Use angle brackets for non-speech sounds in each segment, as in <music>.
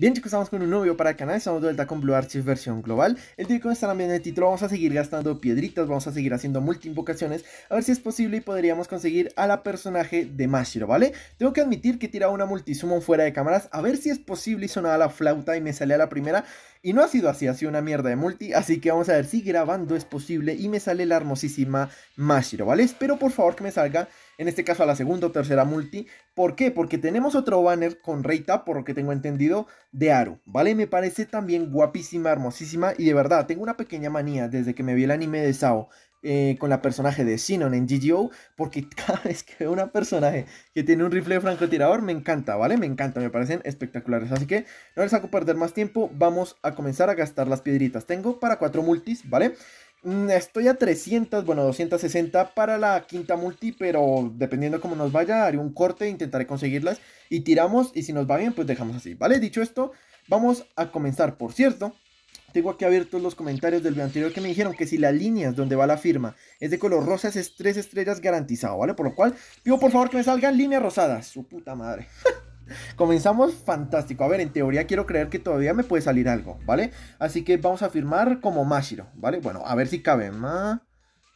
Bien chicos, estamos con un nuevo para el canal, estamos de vuelta con Blue Archive versión global El día que estarán viendo el título, vamos a seguir gastando piedritas, vamos a seguir haciendo invocaciones A ver si es posible y podríamos conseguir a la personaje de Mashiro, ¿vale? Tengo que admitir que tirado una summon fuera de cámaras, a ver si es posible y sonaba la flauta y me a la primera Y no ha sido así, ha sido una mierda de multi, así que vamos a ver si grabando es posible y me sale la hermosísima Mashiro, ¿vale? Espero por favor que me salga en este caso a la segunda o tercera multi. ¿Por qué? Porque tenemos otro banner con Reita, por lo que tengo entendido, de Aru. ¿vale? Me parece también guapísima, hermosísima y de verdad, tengo una pequeña manía desde que me vi el anime de Sao. Eh, con la personaje de Sinon en GGO, porque <laughs> cada vez que veo una personaje que tiene un rifle de francotirador, me encanta, ¿vale? Me encanta, me parecen espectaculares. Así que no les hago perder más tiempo, vamos a comenzar a gastar las piedritas. Tengo para cuatro multis, ¿vale? Mm, estoy a 300, bueno, 260 para la quinta multi, pero dependiendo cómo nos vaya, haré un corte, intentaré conseguirlas y tiramos y si nos va bien, pues dejamos así, ¿vale? Dicho esto, vamos a comenzar. Por cierto, tengo aquí abiertos los comentarios del video anterior que me dijeron que si la línea donde va la firma es de color rosa, es tres estrellas garantizado, ¿vale? Por lo cual, pido por favor que me salgan líneas rosadas, su puta madre. <laughs> Comenzamos fantástico. A ver, en teoría quiero creer que todavía me puede salir algo, ¿vale? Así que vamos a firmar como Mashiro, ¿vale? Bueno, a ver si cabe más.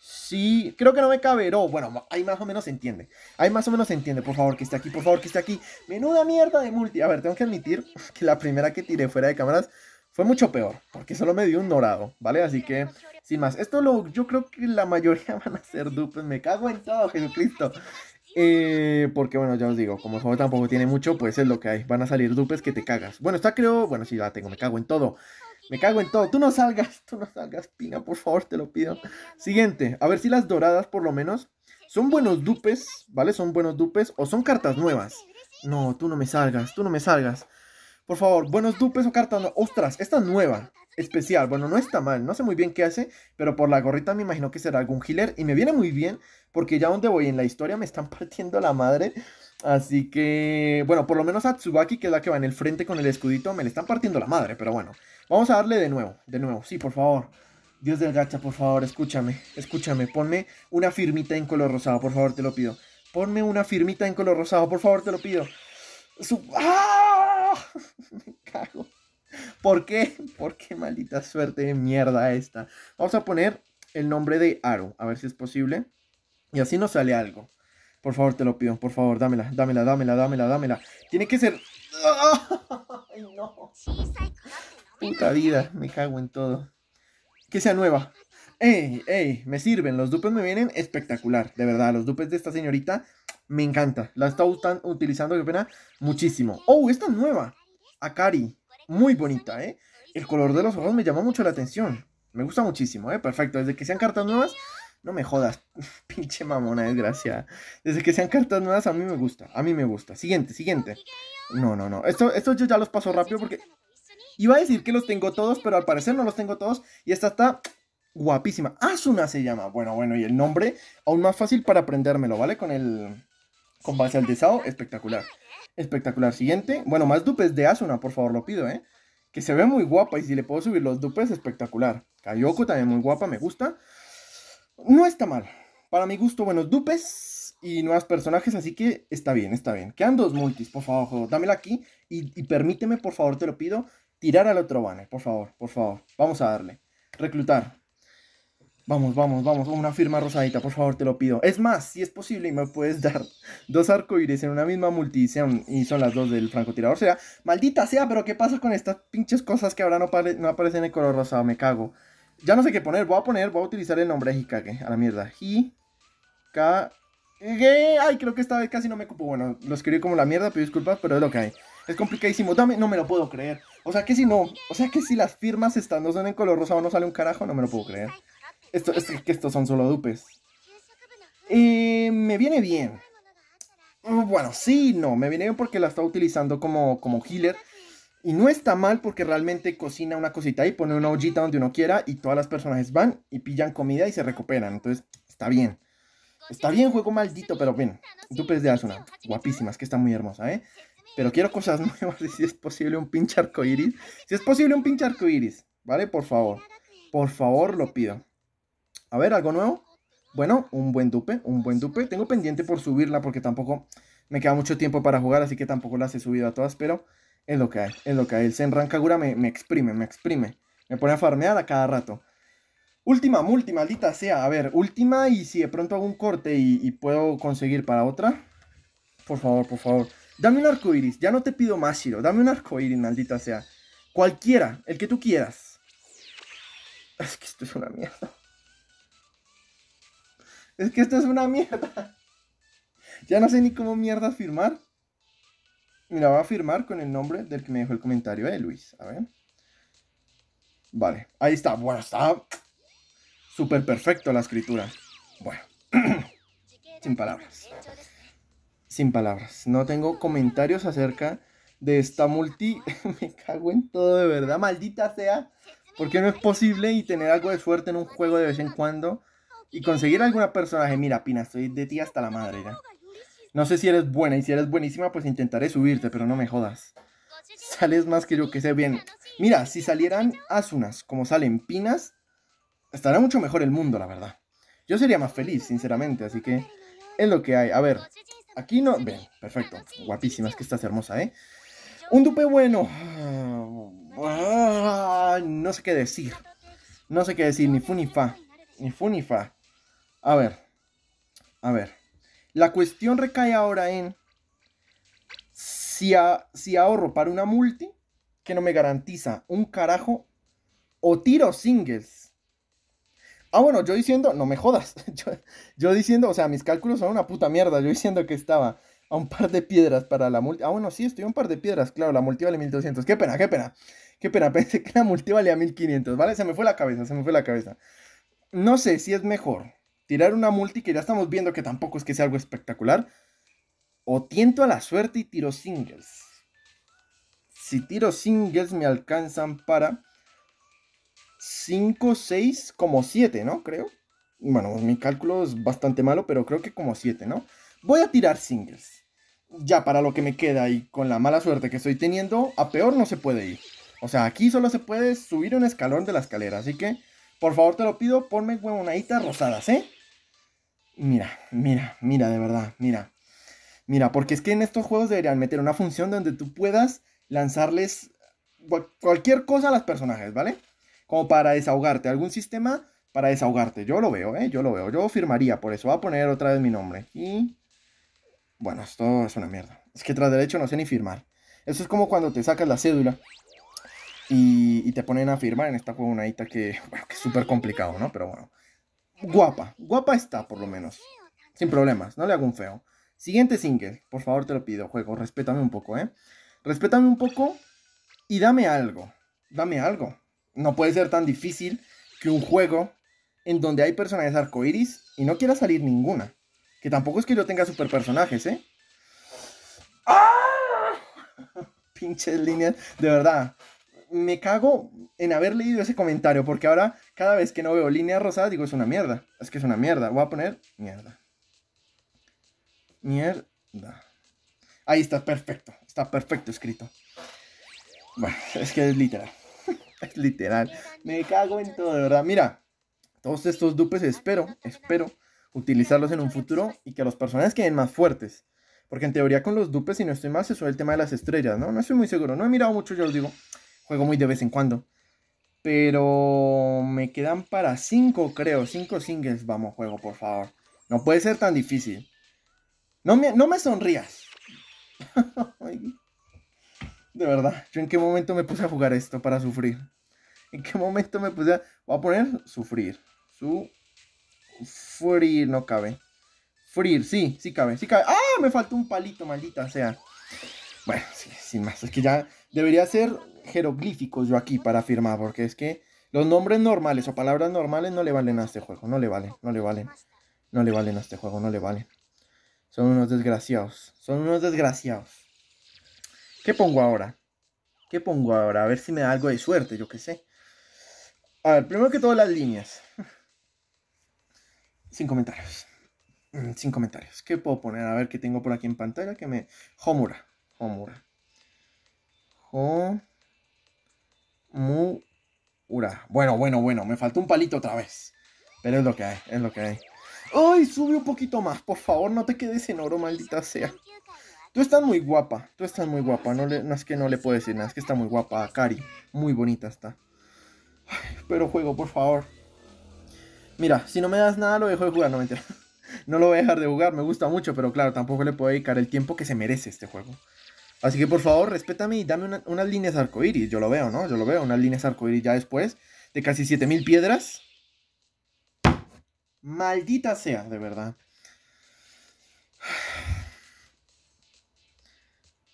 Sí, creo que no me caberó. Bueno, ahí más o menos se entiende. Ahí más o menos se entiende. Por favor, que esté aquí, por favor, que esté aquí. Menuda mierda de multi. A ver, tengo que admitir <laughs> que la primera que tiré fuera de cámaras fue mucho peor, porque solo me dio un dorado, ¿vale? Así que, sin más, esto lo, yo creo que la mayoría <laughs> van a ser dupes, me cago en todo, Jesucristo. Eh, porque bueno, ya os digo, como el juego tampoco tiene mucho, pues es lo que hay. Van a salir dupes que te cagas. Bueno, está creo, bueno, sí, la tengo, me cago en todo. Me cago en todo. Tú no salgas, <laughs> tú no salgas, Pina, por favor, te lo pido. Siguiente, a ver si las doradas por lo menos son buenos dupes, ¿vale? Son buenos dupes o son cartas nuevas. No, tú no me salgas, tú no me salgas. Por favor, buenos dupes o cartas nuevas. Ostras, esta es nueva especial. Bueno, no está mal, no sé muy bien qué hace, pero por la gorrita me imagino que será algún healer. Y me viene muy bien, porque ya donde voy en la historia me están <laughs> partiendo la madre. Así que, bueno, por lo menos a Tsubaki, que es la que va en el frente con el escudito, me le están partiendo la madre, pero bueno. Vamos a darle de nuevo, de nuevo, sí, por favor. Dios del gacha, por favor, escúchame, escúchame. Ponme una firmita en color rosado, por favor, te lo pido. Ponme una firmita en color rosado, por favor, te lo pido. ¡Ah! <laughs> Me cago. ¿Por qué? ¿Por qué maldita suerte de mierda esta? Vamos a poner el nombre de Aro, a ver si es posible. Y así nos sale algo. Por favor, te lo pido, por favor, dámela, dámela, dámela, dámela, dámela. Tiene que ser... <laughs> ¡Ay, no! Puta vida, me cago en todo. Que sea nueva. ¡Ey, ey! Me sirven, los dupes me vienen espectacular, de verdad. Los dupes de esta señorita me encanta. La está utilizando, qué pena, muchísimo. ¡Oh, esta es nueva! Akari muy bonita, ¿eh? El color de los ojos me llama mucho la atención. Me gusta muchísimo, ¿eh? Perfecto. Desde que sean cartas nuevas, no me jodas. <laughs> Pinche mamona desgraciada. Desde que sean cartas nuevas, a mí me gusta. A mí me gusta. Siguiente, siguiente. No, no, no. Esto, yo ya los paso rápido porque... Iba a decir que los tengo todos, pero al parecer no los tengo todos. Y esta está guapísima. Asuna se llama. Bueno, bueno, y el nombre aún más fácil para aprendérmelo, ¿vale? Con el... Con base al desao, espectacular. Espectacular. Siguiente. Bueno, más dupes de Asuna, por favor, lo pido, ¿eh? Que se ve muy guapa y si le puedo subir los dupes, espectacular. Kayoko también muy guapa, me gusta. No está mal. Para mi gusto, buenos dupes y nuevos personajes, así que está bien, está bien. Quedan dos multis, por favor, dámela aquí y, y permíteme, por favor, te lo pido, tirar al otro banner, por favor, por favor. Vamos a darle. Reclutar. Vamos, vamos, vamos, una firma rosadita, por favor, te lo pido. Es más, si es posible y me puedes dar <laughs> dos arcoíris en una misma multisea y son las dos del francotirador, sea. maldita sea, pero ¿qué pasa con estas pinches cosas que ahora no, aparecen en color rosado? Me cago. Ya no sé qué poner, voy a poner, voy a utilizar el nombre de Hikage, a la mierda. Hikage. Ay, creo que esta vez casi no me cupo. Bueno, lo escribí como la mierda, pido disculpas, pero es lo que hay. Es complicadísimo, dame, no me lo puedo creer. O sea que si no, o sea que si las firmas están no son en color rosado no sale un carajo, no me lo puedo creer. Esto, que estos son solo dupes. Eh, me viene bien. Mm, bueno, sí, no, me viene bien porque la está utilizando como, como healer. Y no está mal porque realmente cocina una cosita y pone una ollita donde uno quiera y todas las personajes van y pillan comida y se recuperan. Entonces, está bien. Está bien, juego maldito, pero bien. Dupes de Asuna, guapísimas, que está muy hermosa, ¿eh? Pero quiero cosas <laughs> nuevas y si es posible un pinche iris Si es posible un pinche iris ¿vale? Por favor. Por favor, lo pido. A ver, algo nuevo. Bueno, un buen dupe, un buen dupe. Tengo pendiente por subirla porque tampoco me queda mucho tiempo para jugar, así que tampoco las he subido a todas, pero es lo que hay, es lo que hay. El Senran Kagura me, me exprime, me exprime. Me pone a farmear a cada rato. Última multi, maldita sea. A ver, última y si de pronto hago un corte y, puedo conseguir para otra. Por favor, por favor. Dame un arco iris. Ya no te pido más, Shiro. Dame un arco iris, maldita sea. Cualquiera, el que tú quieras. <laughs> Es que esto es una mierda. Es que esto es una mierda. <laughs> Ya no sé ni cómo mierda firmar. Mira, voy a firmar con el nombre del que me dejó el comentario, eh, Luis. A ver. Vale, ahí está. Bueno, está súper perfecto la escritura. Bueno, <clears throat> sin palabras. Sin palabras. No tengo comentarios acerca de esta multi. <laughs> me cago en todo, de verdad. Maldita sea. Porque no es posible y tener algo de suerte en un juego de vez en cuando y conseguir alguna personaje, mira, Pina, estoy de ti hasta la madre, ya. No sé si eres buena, y si eres buenísima, pues intentaré subirte, pero no me jodas. Sales más que yo, que sé bien. Mira, si salieran Asunas como salen Pinas, estará mucho mejor el mundo, la verdad. Yo sería más feliz, sinceramente, así que es lo que hay. A ver, aquí no... Ven, perfecto. Guapísima, es que estás hermosa, ¿eh? Un dupe bueno. Ah, no sé qué decir. No sé qué decir, ni fu ni fa. Ni fu ni fa. A ver, a ver. La cuestión recae ahora en si, si ahorro para una multi que no me garantiza un carajo o tiro singles. Ah, bueno, yo diciendo, no me jodas. <laughs> Yo, diciendo, o sea, mis cálculos son una puta mierda. Yo diciendo que estaba a un par de piedras para la multi. Ah, bueno, sí, estoy a un par de piedras. Claro, la multi vale 1200. Qué pena, qué pena. Qué pena, <laughs> pensé que la multi valía 1500, ¿vale? Se me fue la cabeza, se me fue la cabeza. No sé si es mejor tirar una multi que ya estamos viendo que tampoco es que sea algo espectacular. O tiento a la suerte y tiro singles. Si tiro singles me alcanzan para 5, 6, como 7, ¿no? Creo. Bueno, mi cálculo es bastante malo, pero creo que como 7, ¿no? Voy a tirar singles. Ya para lo que me queda y con la mala suerte que estoy teniendo, a peor no se puede ir. O sea, aquí solo se puede subir un escalón de la escalera, así que por favor te lo pido, ponme huevonaditas rosadas, ¿eh? Mira, mira, mira, de verdad, mira. Mira, porque es que en estos juegos deberían meter una función donde tú puedas lanzarles cualquier cosa a los personajes, ¿vale? Como para desahogarte, algún sistema para desahogarte. Yo lo veo, ¿eh? Yo lo veo. Yo firmaría, por eso voy a poner otra vez mi nombre. Y... Bueno, esto es una mierda. Es que tras derecho no sé ni firmar. Eso es como cuando te sacas la cédula y, te ponen a firmar en esta juegonadita que, bueno, <laughs> que es súper complicado, ¿no? Pero bueno guapa. Guapa está, por lo menos. Sin problemas, no le hago un feo. Siguiente single, por favor te lo pido, juego, respétame un poco, ¿eh? Respétame un poco y dame algo. Dame algo. No puede ser tan difícil que un juego en donde hay personajes arcoiris y no quiera salir ninguna. Que tampoco es que yo tenga super personajes, ¿eh? ¡Ah! <laughs> Pinche línea de verdad me cago en haber leído ese comentario, porque ahora cada vez que no veo línea rosada digo, es una mierda, es que es una mierda, voy a poner mierda. Mierda. Ahí está, perfecto, está perfecto escrito. Bueno, es que es literal, <laughs> es literal. Me cago en todo, de verdad. Mira, todos estos dupes espero, espero utilizarlos en un futuro y que los personajes queden más fuertes. Porque en teoría con los dupes, si no estoy más, se suele el tema de las estrellas, ¿no? No estoy muy seguro, no he mirado mucho, yo os digo. Juego muy de vez en cuando. Pero me quedan para 5, creo. 5 singles. Vamos, juego, por favor. No puede ser tan difícil. No me, no me sonrías. <laughs> de verdad, ¿yo en qué momento me puse a jugar esto para sufrir? ¿En qué momento me puse a... Voy a poner sufrir. Sufrir, no cabe. Frir, sí, sí cabe, sí cabe. ¡Ah! Me faltó un palito, maldita sea. Bueno, sin más. Es que ya debería ser jeroglíficos yo aquí para firmar, porque es que los nombres normales o palabras normales no le valen a este juego, no le valen, no le valen, no le valen a este juego, no le valen. Son unos desgraciados, son unos desgraciados. ¿Qué pongo ahora? ¿Qué pongo ahora? A ver si me da algo de suerte, yo que sé. A ver, primero que todo las líneas. Sin comentarios. Mm, sin comentarios. ¿Qué puedo poner? A ver qué tengo por aquí en pantalla que me... Homura. Homura. Mura. Bueno, bueno, bueno. Me faltó un palito otra vez. Pero es lo que hay, es lo que hay. ¡Ay! Sube un poquito más, por favor. No te quedes en oro, maldita sea. Tú estás muy guapa. Tú estás muy guapa. No, es que no le puedo decir nada. Es que está muy guapa. Cari. Muy bonita está. pero juego, por favor. Mira, si no me das nada, lo dejo de jugar. No, mentira. <laughs> No lo voy a dejar de jugar. Me gusta mucho, pero claro, tampoco le puedo dedicar el tiempo que se merece este juego. Así que por favor, respétame y dame unas líneas arcoíris. Yo lo veo, ¿no? Yo lo veo, unas líneas arcoíris ya después de casi 7000 piedras. Maldita sea, de verdad.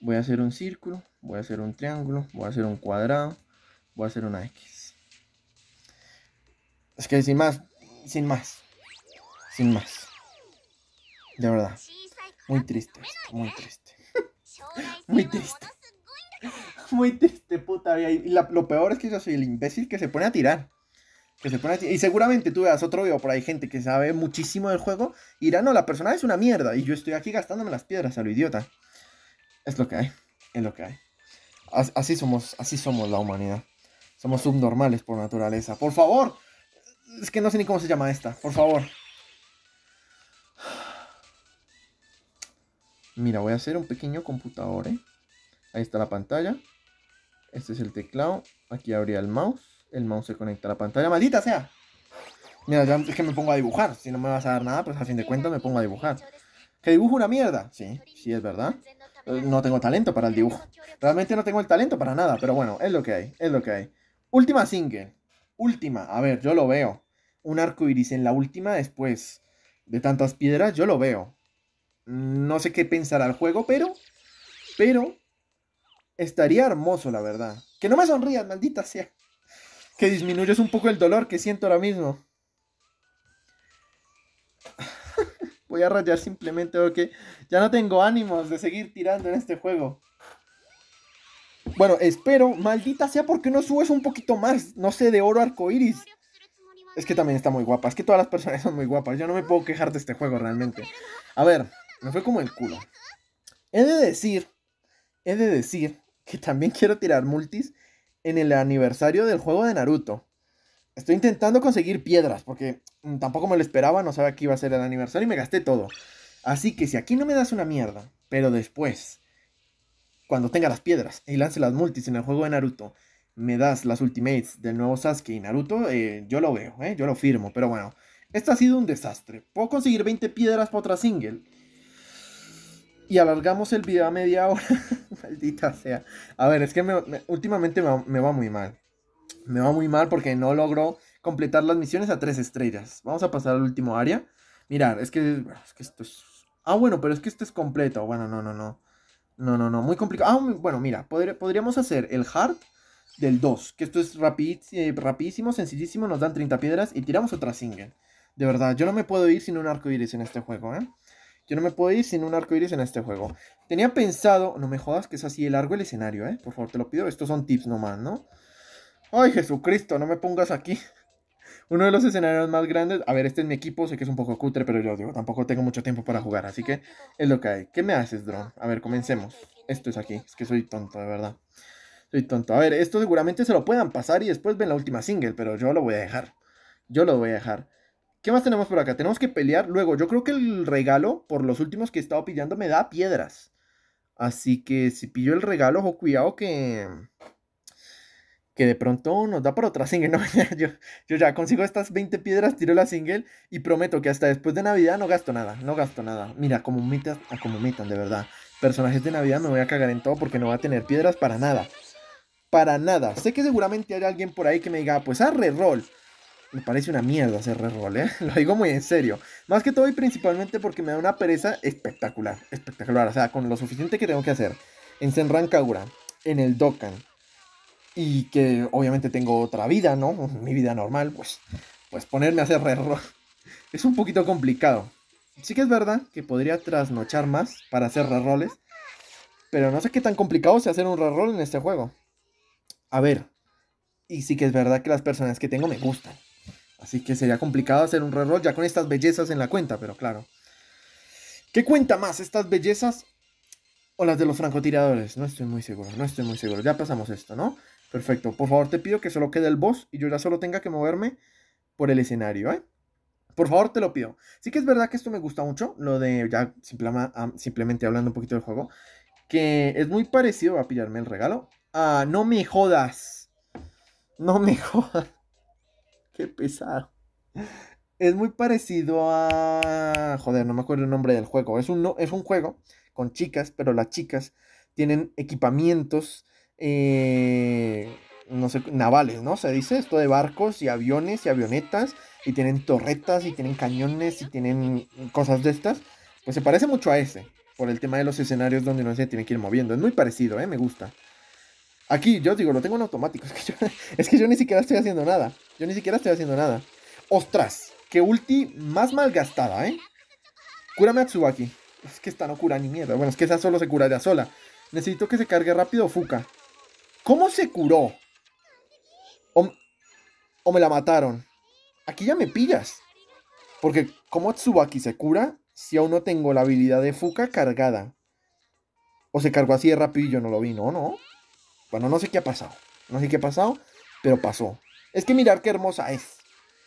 Voy a hacer un círculo, voy a hacer un triángulo, voy a hacer un cuadrado, voy a hacer una X. Es que sin más, sin más, sin más. De verdad. Muy triste, muy triste. Muy triste. Muy triste, puta. Y lo peor es que yo soy el imbécil que se pone a tirar. Que Y seguramente tú veas otro video por ahí, gente que sabe muchísimo del juego. Y dirá, no, la persona es una mierda. Y yo estoy aquí gastándome las piedras a lo idiota. Es lo que hay. Es lo que hay. Así somos, así somos la humanidad. Somos subnormales por naturaleza. Por favor. Es que no sé ni cómo se llama esta. Por favor. Mira, voy a hacer un pequeño computador, ¿eh? Ahí está la pantalla. Este es el teclado. Aquí abría el mouse. El mouse se conecta a la pantalla. ¡Maldita sea! Mira, ya es que me pongo a dibujar. Si no me vas a dar nada, pues a fin de cuentas me pongo a dibujar. ¿Que dibujo una mierda? Sí, sí es verdad. Eh, no tengo talento para el dibujo. Realmente no tengo el talento para nada, pero bueno, es lo que hay, es lo que hay. Última single. Última, a ver, yo lo veo. Un arco iris en la última después de tantas piedras, yo lo veo. No sé qué pensar al juego, pero. Pero. Estaría hermoso, la verdad. Que no me sonrías, maldita sea. Que disminuyes un poco el dolor que siento ahora mismo. <laughs> Voy a rayar simplemente porque ya no tengo ánimos de seguir tirando en este juego. Bueno, espero, maldita sea, porque no subes un poquito más, no sé, de oro arcoíris. Es que también está muy guapa, es que todas las personas <laughs> son muy guapas, yo no me puedo quejar de este juego realmente. A ver, me fue como el culo. He de decir, he de decir que también quiero tirar multis en el aniversario del juego de Naruto. Estoy intentando conseguir piedras porque mm, tampoco me lo esperaba, no sabía que iba a ser el aniversario y me gasté todo. Así que si aquí no me das una mierda, pero después, cuando tenga las piedras y lance las multis en el juego de Naruto, me das las ultimates del nuevo Sasuke y Naruto, eh, yo lo veo, eh, yo lo firmo. Pero bueno, esto ha sido un desastre. Puedo conseguir 20 piedras para otra single y alargamos el video a media hora. <laughs> Maldita sea. A ver, es que últimamente me, va muy mal. Me va muy mal porque no logro completar las misiones a tres estrellas. Vamos a pasar al último área. Mirar, es que, es que esto es... Ah, bueno, pero es que esto es completo. Bueno, no, no, no. No, no, no. Muy complicado. Ah, bueno, mira, podríamos hacer el hard del 2. Que esto es rapid, eh, rapidísimo, sencillísimo. Nos dan 30 piedras y tiramos otra single. De verdad, yo no me puedo ir sin un arco iris en este juego, ¿eh? Yo no me puedo ir sin un arco iris en este juego. Tenía pensado, no me jodas que es así de largo el escenario, ¿eh? Por favor, te lo pido. Estos son tips nomás, ¿no? Ay, Jesucristo, no me pongas aquí. <laughs> Uno de los escenarios más grandes. A ver, este es mi equipo. Sé que es un poco cutre, pero yo digo, tampoco tengo mucho tiempo para jugar. Así que es lo que hay. ¿Qué me haces, drone? A ver, comencemos. Esto es aquí. Es que soy tonto, de verdad. Soy tonto. A ver, esto seguramente se lo puedan pasar y después ven la última single, pero yo lo voy a dejar. Yo lo voy a dejar. ¿Qué más tenemos por acá? Tenemos que pelear. Luego, yo creo que el regalo, por los últimos que he estado pillando, me da piedras. Así que si pillo el regalo, ojo, cuidado que. Que de pronto nos da por otra single. <laughs> yo, ya consigo estas 20 piedras, tiro la single y prometo que hasta después de Navidad no gasto nada. No gasto nada. Mira, como metan, ah, de verdad. Personajes de Navidad me voy a cagar en todo porque no va a tener piedras para nada. Para nada. Sé que seguramente hay alguien por ahí que me diga, ah, pues arre, roll me parece una mierda hacer reroll, ¿eh? <laughs> Lo digo muy en serio. Más que todo y principalmente porque me da una pereza espectacular, espectacular. O sea, con lo suficiente que tengo que hacer en Senran Kagura, en el Dokkan, y que obviamente tengo otra vida, ¿no? <laughs> Mi vida normal, pues, pues ponerme a hacer re-roll <laughs> es un poquito complicado. Sí que es verdad que podría trasnochar más para hacer rerolls, pero no sé qué tan complicado sea hacer un reroll en este juego. A ver, y sí que es verdad que las personas que tengo me gustan. Así que sería complicado hacer un reroll ya con estas bellezas en la cuenta, pero claro. ¿Qué cuenta más? ¿Estas bellezas o las de los francotiradores? No estoy muy seguro, no estoy muy seguro. Ya pasamos esto, ¿no? Perfecto. Por favor, te pido que solo quede el boss y yo ya solo tenga que moverme por el escenario, ¿eh? Por favor, te lo pido. Sí que es verdad que esto me gusta mucho, lo de ya ah, simplemente hablando un poquito del juego, que es muy parecido a pillarme el regalo. Ah, no me jodas. No me <laughs> jodas pesado. Es muy parecido a. Joder, no me acuerdo el nombre del juego. Es un, es un juego con chicas, pero las chicas tienen equipamientos. Eh, no sé, navales, ¿no? Se dice esto de barcos y aviones y avionetas. Y tienen torretas y tienen cañones y tienen cosas de estas. Pues se parece mucho a ese. Por el tema de los escenarios donde uno se tiene que ir moviendo. Es muy parecido, ¿eh? Me gusta. Aquí yo digo, lo tengo en automático. <laughs> Es que, yo, ni siquiera estoy haciendo nada. Yo ni siquiera estoy haciendo nada. Ostras, qué ulti más malgastada, ¿eh? Cúrame a Tsubaki. Es que esta no cura ni mierda. Bueno, es que esa solo se cura curaría sola. Necesito que se cargue rápido Fuka. ¿Cómo se curó? O, me la mataron. Aquí ya me pillas. Porque ¿cómo Tsubaki se cura si aún no tengo la habilidad de Fuka cargada? O se cargó así de rápido y yo no lo vi. No, no. Bueno, no sé qué ha pasado. No sé qué ha pasado, pero pasó. Es que mirad qué hermosa es.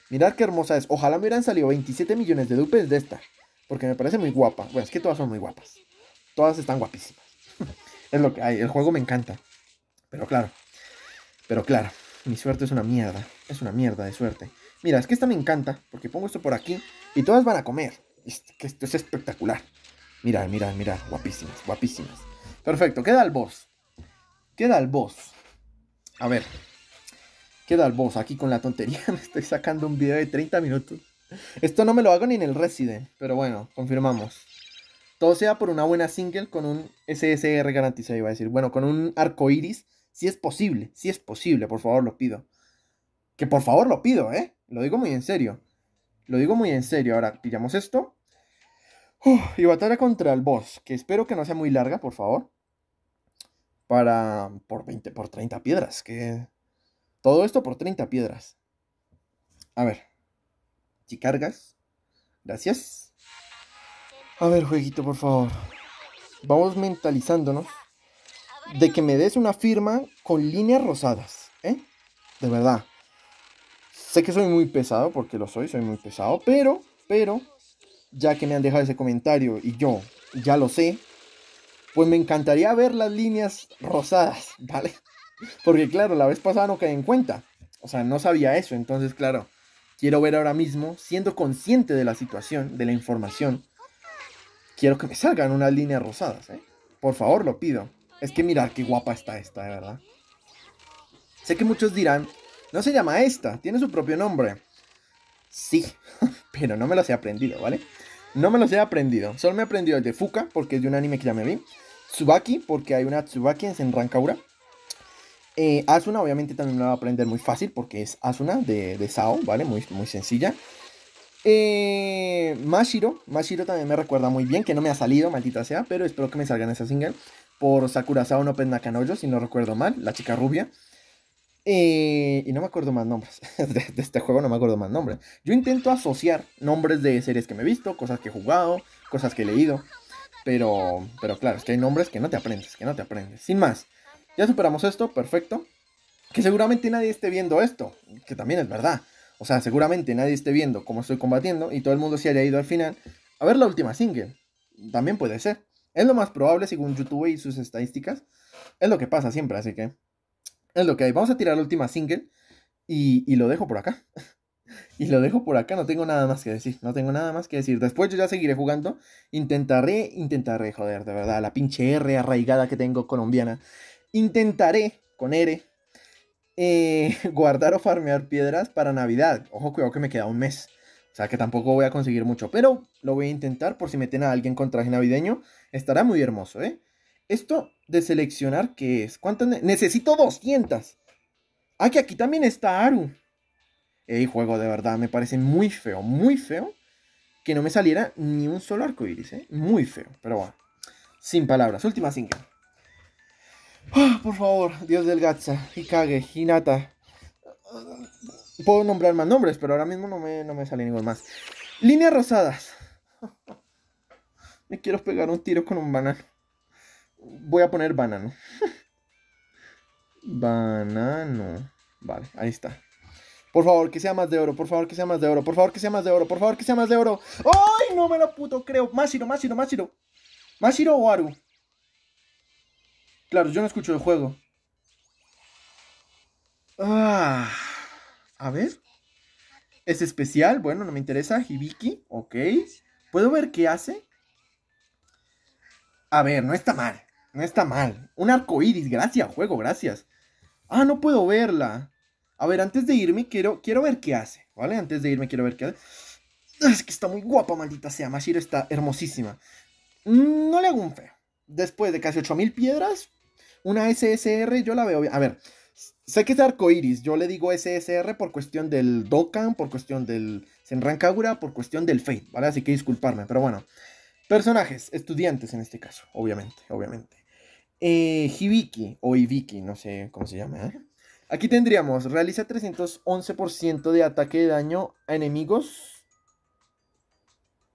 Mirad qué hermosa es. Ojalá me hubieran salido 27 millones de dupes de esta. Porque me parece muy guapa. Bueno, es que todas son muy guapas. Todas están guapísimas. <laughs> es lo que hay. El juego me encanta. Pero claro. Pero claro. Mi suerte es una mierda. Es una mierda de suerte. Mira, es que esta me encanta. Porque pongo esto por aquí. Y todas van a comer. que esto es espectacular. Mira, mira, mira. Guapísimas, guapísimas. Perfecto. Queda el boss. Queda el boss. A ver. Queda el boss aquí con la tontería. <laughs> Me estoy sacando un video de 30 minutos. Esto no me lo hago ni en el Resident. Pero bueno, confirmamos. Todo sea por una buena single con un SSR garantizado, iba a decir. Bueno, con un arco iris. Si es posible, si es posible, por favor, lo pido. Que por favor lo pido, ¿eh? Lo digo muy en serio. Lo digo muy en serio. Ahora, pillamos esto. y batalla contra el boss, que espero que no sea muy larga, por favor para por 20 por 30 piedras, que todo esto por 30 piedras. A ver. Si cargas. Gracias. A ver, jueguito, por favor. Vamos mentalizándonos de que me des una firma con líneas rosadas, ¿eh? De verdad. Sé que soy muy pesado, porque lo soy, soy muy pesado, pero, pero, ya que me han dejado ese comentario y yo ya lo sé, pues me encantaría ver las líneas rosadas, <laughs> ¿vale? Porque claro, la vez pasada no caí en cuenta. O sea, no sabía eso. Entonces, claro, quiero ver ahora mismo, siendo consciente de la situación, de la información, quiero que me salgan unas líneas rosadas, ¿eh? Por favor, lo pido. Es que mirad qué guapa está esta, de verdad. Sé que muchos dirán, no se llama esta, tiene su propio nombre. Sí, <laughs> pero no me los he aprendido, ¿vale? No me los he aprendido. Solo me he aprendido el de Fuka, porque es de un anime que ya me vi. Tsubaki, porque hay una Tsubaki en Rankaura. Eh, Asuna obviamente también la va a aprender muy fácil porque es Asuna de, de Sao, ¿vale? Muy, muy sencilla. Eh, Mashiro, Mashiro también me recuerda muy bien, que no me ha salido, maldita sea, pero espero que me salgan esa single. Por Sakura Sao no Nakanoyo, si no recuerdo mal, la chica rubia. Eh, y no me acuerdo más nombres. <laughs> de, este juego no me acuerdo más nombres. Yo intento asociar nombres de series que me he visto, cosas que he jugado, cosas que he leído. Pero, pero claro, es que hay nombres que no te aprendes, que no te aprendes. Sin más, ya superamos esto, perfecto. Que seguramente nadie esté viendo esto, que también es verdad. O sea, seguramente nadie esté viendo cómo estoy combatiendo y todo el mundo se haya ido al final a ver la última single. También puede ser. Es lo más probable según YouTube y sus estadísticas. Es lo que pasa siempre, así que es lo que hay. Vamos a tirar la última single y, y lo dejo por acá. <laughs> Y lo dejo por acá, no tengo nada más que decir, no tengo nada más que decir. Después yo ya seguiré jugando, intentaré, intentaré, joder, de verdad, la pinche R arraigada que tengo colombiana. Intentaré, con R, eh, <laughs> guardar o farmear piedras para Navidad. Ojo, cuidado que me queda un mes. O sea que tampoco voy a conseguir mucho, pero lo voy a intentar por si meten a alguien con traje navideño. Estará muy hermoso, ¿eh? Esto de seleccionar, ¿qué es? ¿Cuántas? Necesito 200. Ah, que aquí también está Aru el juego de verdad me parece muy feo, muy feo que no me saliera ni un solo arco iris, ¿eh? Muy feo, pero bueno. Sin palabras, última 5 ah, por favor, Dios del gacha Hikage, Hinata. Puedo nombrar más nombres, pero ahora mismo no me, no me sale ningún más. Líneas rosadas. Me quiero pegar un tiro con un banano. Voy a poner banano. <laughs> Banano. Vale, ahí está. Por favor, que sea más de oro. Por favor, que sea más de oro. Por favor, que sea más de oro. Por favor, que sea más de oro. ¡Ay, no me lo puto creo! Masiro, Mashiro, más Mashiro o Aru. Claro, yo no escucho el juego. Ah, a ver. Es especial. Bueno, no me interesa. Hibiki. Ok. ¿Puedo ver qué hace? A ver, no está mal. No está mal. Un arco Gracias, juego. Gracias. Ah, no puedo verla. A ver, antes de irme, quiero, quiero ver qué hace, ¿vale? Antes de irme, quiero ver qué hace. Es que está muy guapa, maldita sea. Mashiro está hermosísima. Mm, no le hago un feo. Después de casi 8000 piedras, una SSR, yo la veo bien. A ver, sé que es arcoiris. Yo le digo SSR por cuestión del Dokkan, por cuestión del Senran Kagura, por cuestión del Fate, ¿vale? Así que disculparme, pero bueno. Personajes, estudiantes en este caso, obviamente, obviamente. Eh, Hibiki o Ibiki, no sé cómo se llama, ¿eh? Aquí tendríamos, realiza 311% de ataque de daño a enemigos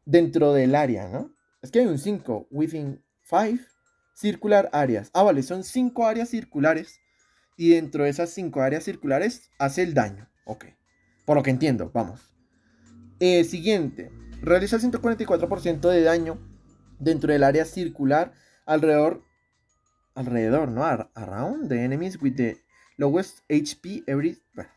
dentro del área, ¿no? Es que hay un 5, within 5, circular áreas. Ah, vale, son 5 áreas circulares y dentro de esas 5 áreas circulares hace el daño. Ok, por lo que entiendo, vamos. Eh, siguiente, realiza 144% de daño dentro del área circular alrededor, alrededor, ¿no? around the enemies with the Lowest HP every. Bueno,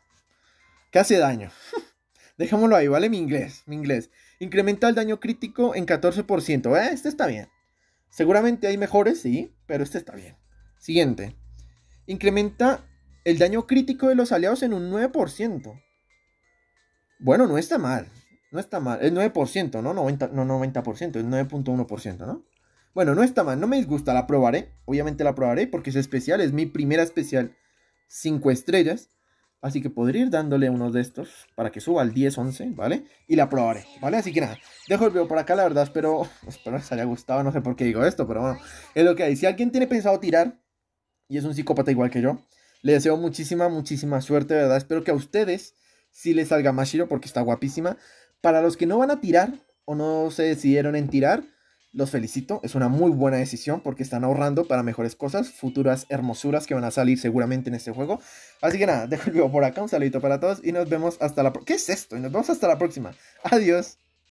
que hace daño. <laughs> Dejémoslo ahí, ¿vale? Mi inglés, mi inglés. Incrementa el daño crítico en 14%. Eh, este está bien. Seguramente hay mejores, sí, pero este está bien. Siguiente. Incrementa el daño crítico de los aliados en un 9%. Bueno, no está mal. No está mal. El 9%, ¿no? 90, no 90%, es 9.1%, ¿no? Bueno, no está mal. No me disgusta, la probaré. Obviamente la probaré porque es especial. Es mi primera especial 5 estrellas. Así que podría ir dándole uno de estos para que suba al 10, 11, ¿vale? Y la probaré, ¿vale? Así que nada, dejo el video por acá, la verdad, espero, <laughs> espero les haya gustado, no sé por qué digo esto, pero bueno, es lo que hay. Si alguien tiene pensado tirar y es un psicópata igual que yo, le deseo muchísima, muchísima suerte, ¿verdad? Espero que a ustedes sí les salga más Mashiro porque está guapísima. Para los que no van a tirar o no se decidieron en tirar, los felicito, es una muy buena decisión porque están ahorrando para mejores cosas, futuras hermosuras que van a salir seguramente en este juego. Así que nada, <laughs> dejo el video por acá, un saludito para todos y nos vemos hasta la próxima. ¿Qué es esto? Y nos vemos hasta la próxima. Adiós.